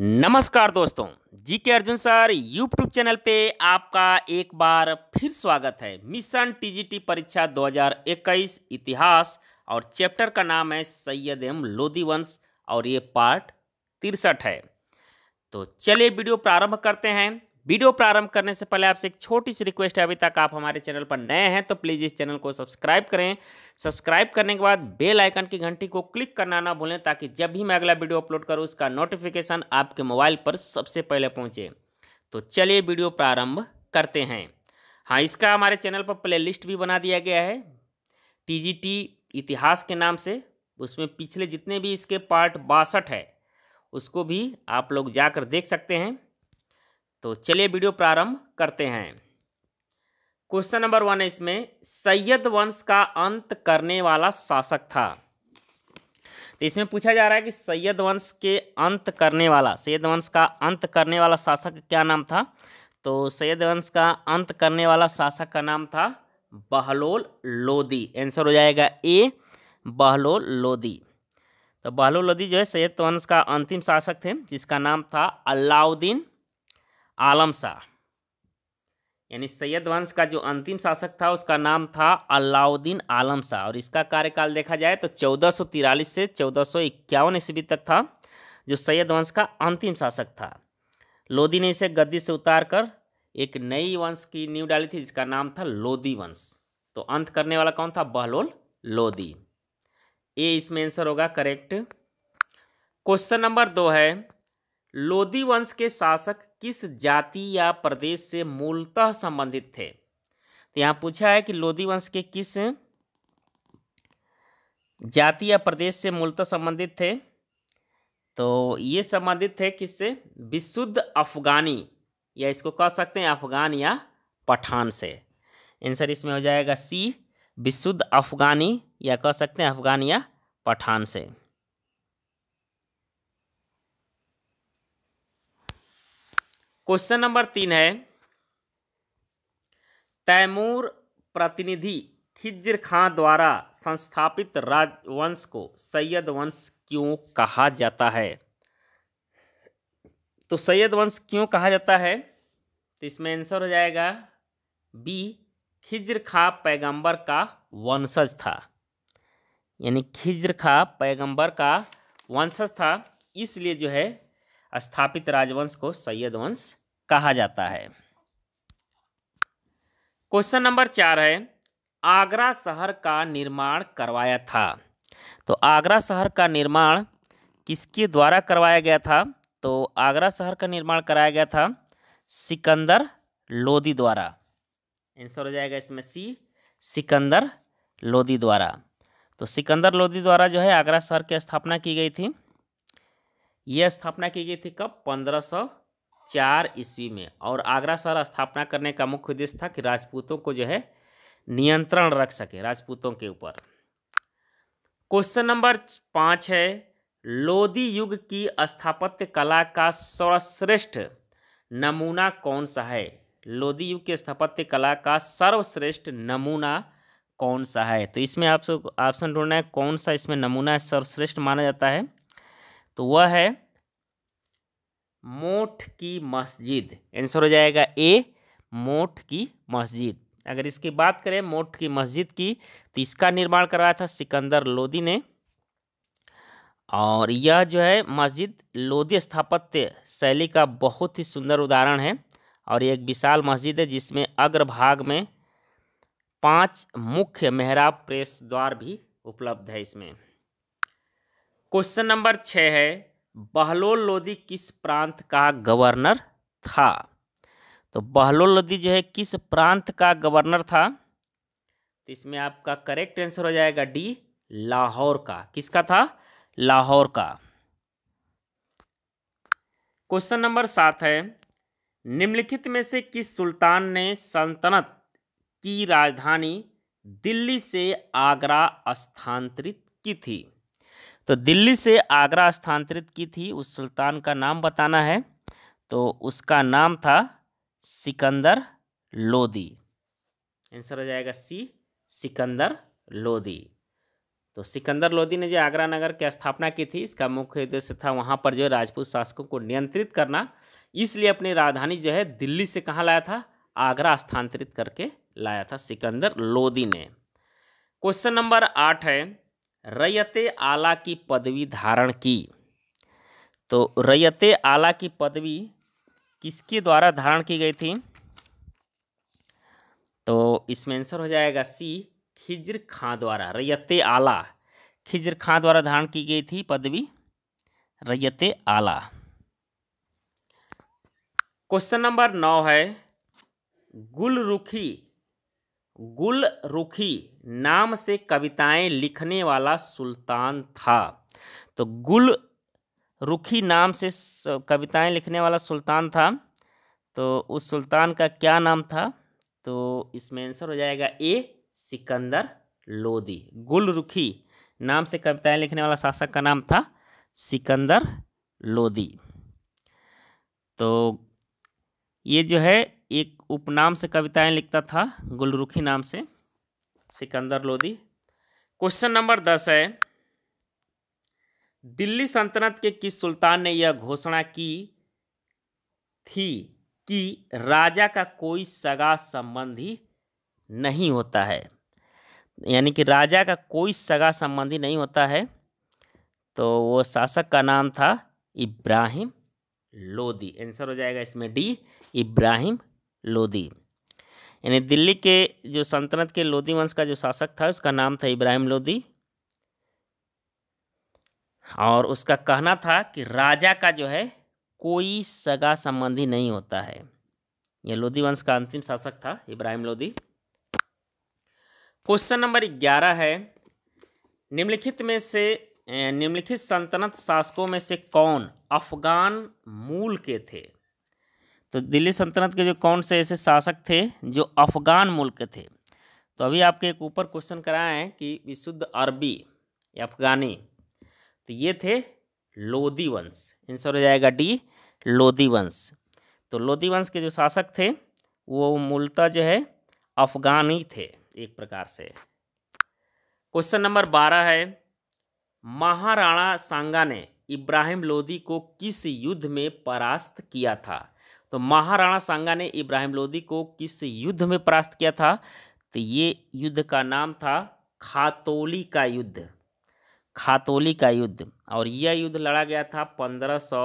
नमस्कार दोस्तों जी के अर्जुन सर यूट्यूब चैनल पे आपका एक बार फिर स्वागत है मिशन टीजीटी परीक्षा 2021 इतिहास और चैप्टर का नाम है सैयद एम लोधी वंश और ये पार्ट तिरसठ है तो चलिए वीडियो प्रारंभ करते हैं वीडियो प्रारंभ करने से पहले आपसे एक छोटी सी रिक्वेस्ट है अभी तक आप हमारे चैनल पर नए हैं तो प्लीज़ इस चैनल को सब्सक्राइब करें सब्सक्राइब करने के बाद बेल आइकन की घंटी को क्लिक करना ना भूलें ताकि जब भी मैं अगला वीडियो अपलोड करूँ उसका नोटिफिकेशन आपके मोबाइल पर सबसे पहले पहुँचे तो चलिए वीडियो प्रारंभ करते हैं हाँ इसका हमारे चैनल पर प्ले भी बना दिया गया है टी इतिहास के नाम से उसमें पिछले जितने भी इसके पार्ट बासठ है उसको भी आप लोग जाकर देख सकते हैं तो चलिए वीडियो प्रारंभ करते हैं क्वेश्चन नंबर वन है इसमें सैयद वंश का अंत करने वाला शासक था तो इसमें पूछा जा रहा है कि सैयद वंश के अंत करने वाला सैयद वंश का अंत करने वाला शासक क्या नाम था तो सैयद वंश का अंत करने वाला शासक का नाम था बहलोल लोदी आंसर हो जाएगा ए बहलोल लोदी तो बहलोल लोदी जो है सैयद वंश का अंतिम शासक थे जिसका नाम था अलाउद्दीन आलम शाह यानी सैयद वंश का जो अंतिम शासक था उसका नाम था अलाउद्दीन आलम शाह और इसका कार्यकाल देखा जाए तो चौदह से चौदह सौ इक्यावन ईस्वी तक था जो सैयद वंश का अंतिम शासक था लोदी ने इसे गद्दी से उतार कर एक नई वंश की नींव डाली थी जिसका नाम था लोदी वंश तो अंत करने वाला कौन था बहलोल लोदी ये इसमें आंसर होगा करेक्ट क्वेश्चन नंबर दो है लोदी वंश के शासक किस जाति या प्रदेश से मूलतः संबंधित थे तो यहाँ पूछा है कि लोधी वंश के किस जाति या प्रदेश से मूलतः संबंधित थे तो ये संबंधित थे किससे विशुद्ध अफगानी या इसको कह सकते हैं अफगान या पठान से आंसर इसमें हो जाएगा सी विशुद्ध अफगानी या कह सकते हैं अफगान या पठान से क्वेश्चन नंबर तीन है तैमूर प्रतिनिधि खिज्र खां द्वारा संस्थापित राजवंश को सैयद वंश क्यों कहा जाता है तो सैयद वंश क्यों कहा जाता है तो इसमें आंसर हो जाएगा बी खिज्र खां पैगंबर का वंशज था यानी खिज्र खां पैगंबर का वंशज था इसलिए जो है स्थापित राजवंश को सैयद वंश कहा जाता है क्वेश्चन नंबर चार है आगरा शहर का निर्माण करवाया था तो आगरा शहर का निर्माण किसके द्वारा करवाया गया था तो आगरा शहर का निर्माण कराया गया था सिकंदर लोदी द्वारा आंसर हो जाएगा इसमें सी सिकंदर लोदी द्वारा तो सिकंदर लोदी द्वारा जो है आगरा शहर की स्थापना की गई थी यह स्थापना की गई थी कब पंद्रह चार ईस्वी में और आगरा शहर स्थापना करने का मुख्य उद्देश्य था कि राजपूतों को जो है नियंत्रण रख सके राजपूतों के ऊपर क्वेश्चन नंबर पाँच है लोदी युग की स्थापत्य कला का सर्वश्रेष्ठ नमूना कौन सा है लोदी युग की स्थापत्य कला का सर्वश्रेष्ठ नमूना कौन सा है तो इसमें सब ऑप्शन ढूंढना है कौन सा इसमें नमूना सर्वश्रेष्ठ माना जाता है तो वह है मोठ की मस्जिद आंसर हो जाएगा ए मोठ की मस्जिद अगर इसकी बात करें मोठ की मस्जिद की तो इसका निर्माण करवाया था सिकंदर लोदी ने और यह जो है मस्जिद लोदी स्थापत्य शैली का बहुत ही सुंदर उदाहरण है और ये एक विशाल मस्जिद है जिसमें अग्रभाग में पांच मुख्य मेहराब प्रेस द्वार भी उपलब्ध है इसमें क्वेश्चन नंबर छः है बहलोल लोदी किस प्रांत का गवर्नर था तो बहलोल लोदी जो है किस प्रांत का गवर्नर था तो इसमें आपका करेक्ट आंसर हो जाएगा डी लाहौर का किसका था लाहौर का क्वेश्चन नंबर सात है निम्नलिखित में से किस सुल्तान ने सल्तनत की राजधानी दिल्ली से आगरा स्थानांतरित की थी तो दिल्ली से आगरा स्थानांतरित की थी उस सुल्तान का नाम बताना है तो उसका नाम था सिकंदर लोदी आंसर हो जाएगा सी सिकंदर लोदी तो सिकंदर लोदी ने जो आगरा नगर की स्थापना की थी इसका मुख्य उद्देश्य था वहाँ पर जो राजपूत शासकों को नियंत्रित करना इसलिए अपनी राजधानी जो है दिल्ली से कहाँ लाया था आगरा स्थानांतरित करके लाया था सिकंदर लोदी ने क्वेश्चन नंबर आठ है रैयत आला की पदवी धारण की तो रैयत आला की पदवी किसके द्वारा धारण की गई थी तो इसमें आंसर हो जाएगा सी खिज्र खां द्वारा रैयत आला खिज्र खां द्वारा धारण की गई थी पदवी रैयत आला क्वेश्चन नंबर नौ है गुलरुखी गुल रुखी नाम से कविताएं लिखने वाला सुल्तान था तो गुल रुखी नाम से कविताएं लिखने वाला सुल्तान था तो उस सुल्तान का क्या नाम था तो इसमें आंसर हो जाएगा ए सिकंदर लोदी रुखी नाम से कविताएं लिखने वाला शासक का नाम था सिकंदर लोदी तो ये जो है एक उपनाम से कविताएं लिखता था गुलरुखी नाम से सिकंदर लोदी क्वेश्चन नंबर दस है दिल्ली सल्तनत के किस सुल्तान ने यह घोषणा की थी कि राजा का कोई सगा संबंधी नहीं होता है यानी कि राजा का कोई सगा संबंधी नहीं होता है तो वो शासक का नाम था इब्राहिम लोदी आंसर हो जाएगा इसमें डी इब्राहिम लोदी यानी दिल्ली के जो सल्तनत के लोदी वंश का जो शासक था उसका नाम था इब्राहिम लोदी और उसका कहना था कि राजा का जो है कोई सगा संबंधी नहीं होता है यह लोदी वंश का अंतिम शासक था इब्राहिम लोदी क्वेश्चन नंबर ग्यारह है निम्नलिखित में से निम्नलिखित सल्तनत शासकों में से कौन अफगान मूल के थे तो दिल्ली सल्तनत के जो कौन से ऐसे शासक थे जो अफ़गान मुल्क थे तो अभी आपके एक ऊपर क्वेश्चन कराए हैं कि विशुद्ध अरबी या अफ़गानी तो ये थे लोदी वंश आंसर हो जाएगा डी लोदी वंश तो लोदी वंश के जो शासक थे वो मूलतः जो है अफ़गानी थे एक प्रकार से क्वेश्चन नंबर बारह है महाराणा सांगा ने इब्राहिम लोदी को किस युद्ध में परास्त किया था तो महाराणा सांगा ने इब्राहिम लोदी को किस युद्ध में परास्त किया था तो ये युद्ध का नाम था खातोली का युद्ध खातोली का युद्ध और यह युद्ध लड़ा गया था पंद्रह सौ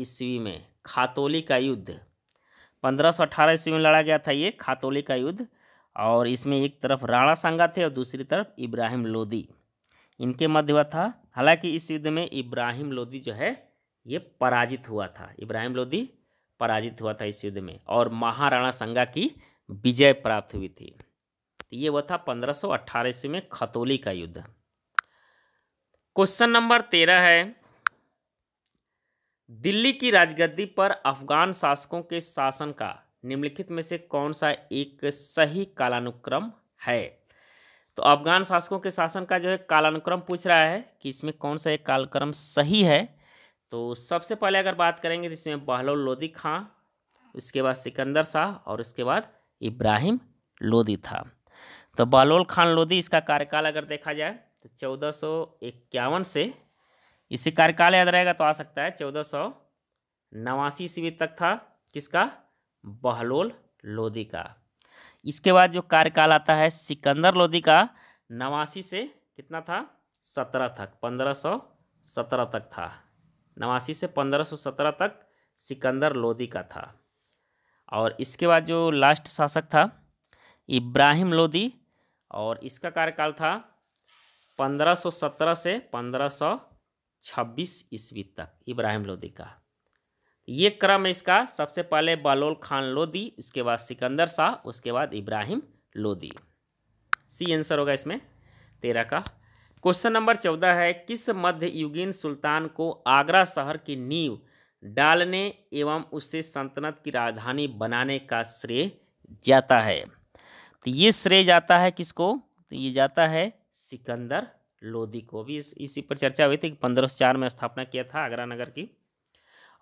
ईस्वी में खातोली का युद्ध पंद्रह सौ ईस्वी में लड़ा गया था ये खातोली का युद्ध और इसमें एक तरफ राणा सांगा थे और दूसरी तरफ इब्राहिम लोदी इनके मध्य हुआ था हालांकि इस युद्ध में इब्राहिम लोदी जो है ये पराजित हुआ था इब्राहिम लोदी पराजित हुआ था इस युद्ध में और महाराणा संगा की विजय प्राप्त हुई थी तो ये वह था पंद्रह सौ अट्ठारह ईस्वी में खतौली का युद्ध क्वेश्चन नंबर तेरह है दिल्ली की राजगद्दी पर अफगान शासकों के शासन का निम्नलिखित में से कौन सा एक सही कालानुक्रम है तो अफगान शासकों के शासन का जो है कालानुक्रम पूछ रहा है कि इसमें कौन सा एक कालक्रम सही है तो सबसे पहले अगर बात करेंगे तो इसमें बहलोल लोदी खां उसके बाद सिकंदर शाह और उसके बाद इब्राहिम लोदी था तो बहलोल खान लोदी इसका कार्यकाल अगर देखा जाए तो चौदह सौ इक्यावन से इसी कार्यकाल याद रहेगा तो आ सकता है चौदह सौ नवासी ईस्वी तक था किसका बहलोल लोदी का इसके बाद जो कार्यकाल आता है सिकंदर लोदी का नवासी से कितना था सत्रह तक पंद्रह सौ सत्रह तक था नवासी से पंद्रह सौ सत्रह तक सिकंदर लोदी का था और इसके बाद जो लास्ट शासक था इब्राहिम लोदी और इसका कार्यकाल था 1517 से 1526 ईस्वी तक इब्राहिम लोदी का ये क्रम है इसका सबसे पहले बलोल खान लोदी उसके बाद सिकंदर शाह उसके बाद इब्राहिम लोदी सी आंसर होगा इसमें तेरह का क्वेश्चन नंबर चौदह है किस मध्ययुगीन सुल्तान को आगरा शहर की नींव डालने एवं उसे सल्तनत की राजधानी बनाने का श्रेय जाता है तो ये श्रेय जाता है किसको तो ये जाता है सिकंदर लोधी को भी इस इसी पर चर्चा हुई थी कि पंद्रह सौ चार में स्थापना किया था आगरा नगर की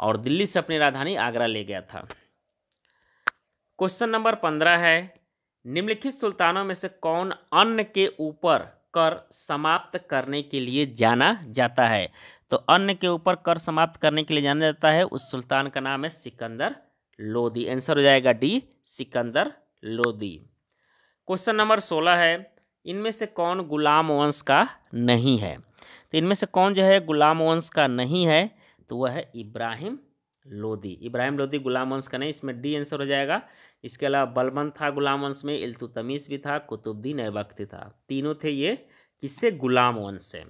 और दिल्ली से अपनी राजधानी आगरा ले गया था क्वेश्चन नंबर पंद्रह है निम्नलिखित सुल्तानों में से कौन अन्न के ऊपर कर समाप्त करने के लिए जाना जाता है तो अन्य के ऊपर कर समाप्त करने के लिए जाना जाता है उस सुल्तान का नाम है सिकंदर लोदी आंसर हो जाएगा D Sikandar Lodi question number सोलह है इनमें से कौन गुलाम वंश का नहीं है तो इनमें से कौन जो है गुलाम वंश का नहीं है तो वह है इब्राहिम लोदी इब्राहिम लोदी गुलाम वंश का नहीं इसमें डी आंसर हो जाएगा इसके अलावा बलबंत था गुलाम वंश में इल्तुतमीस भी था कुतुबद्दीन ऐबक था तीनों थे ये किससे गुलाम वंश से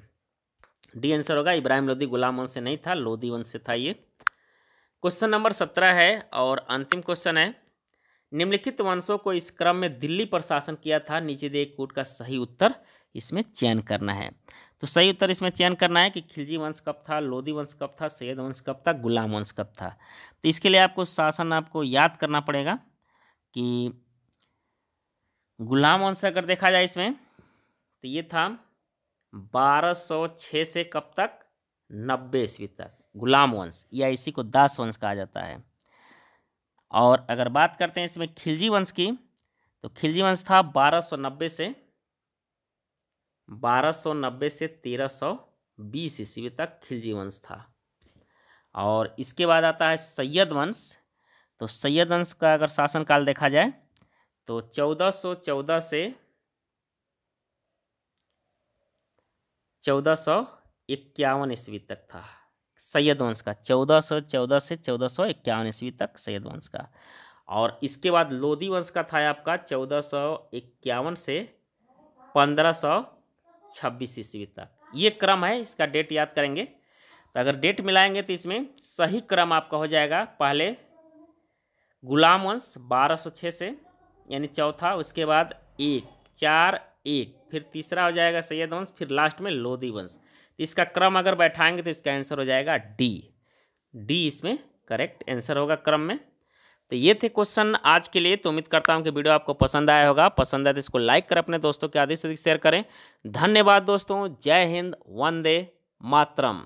डी आंसर होगा इब्राहिम लोदी गुलाम वंश से नहीं था लोदी वंश से था ये क्वेश्चन नंबर सत्रह है और अंतिम क्वेश्चन है निम्नलिखित वंशों को इस क्रम में दिल्ली पर शासन किया था नीचे दिए कूट का सही उत्तर इसमें चयन करना है तो सही उत्तर इसमें चयन करना है कि खिलजी वंश कब था लोधी वंश कब था सैयद वंश कब था गुलाम वंश कब था तो इसके लिए आपको शासन आपको याद करना पड़ेगा कि गुलाम वंश अगर देखा जाए इसमें तो ये था 1206 से कब तक नब्बे ईस्वी तक गुलाम वंश या इसी को दास वंश कहा जाता है और अगर बात करते हैं इसमें खिलजी वंश की तो खिलजी वंश था 1290 से 1290 से 1320 ईस्वी तक खिलजी वंश था और इसके बाद आता है सैयद वंश तो सैयद अंश का अगर शासनकाल देखा जाए तो 1414 से 1451 ईस्वी तक था सैयद वंश का 1414 से 1451 ईस्वी तक सैयद वंश का और इसके बाद लोधी वंश का था आपका 1451 से 1526 ईस्वी तक ये क्रम है इसका डेट याद करेंगे तो अगर डेट मिलाएंगे तो इसमें सही क्रम आपका हो जाएगा पहले गुलाम वंश बारह सौ छः से यानी चौथा उसके बाद एक चार एक फिर तीसरा हो जाएगा सैयद वंश फिर लास्ट में लोधी वंश तो इसका क्रम अगर बैठाएंगे तो इसका आंसर हो जाएगा डी डी इसमें करेक्ट आंसर होगा क्रम में तो ये थे क्वेश्चन आज के लिए तो उम्मीद करता हूँ कि वीडियो आपको पसंद आया होगा पसंद आया तो इसको लाइक करें अपने दोस्तों के आदेश से शेयर करें धन्यवाद दोस्तों जय हिंद वंदे मातरम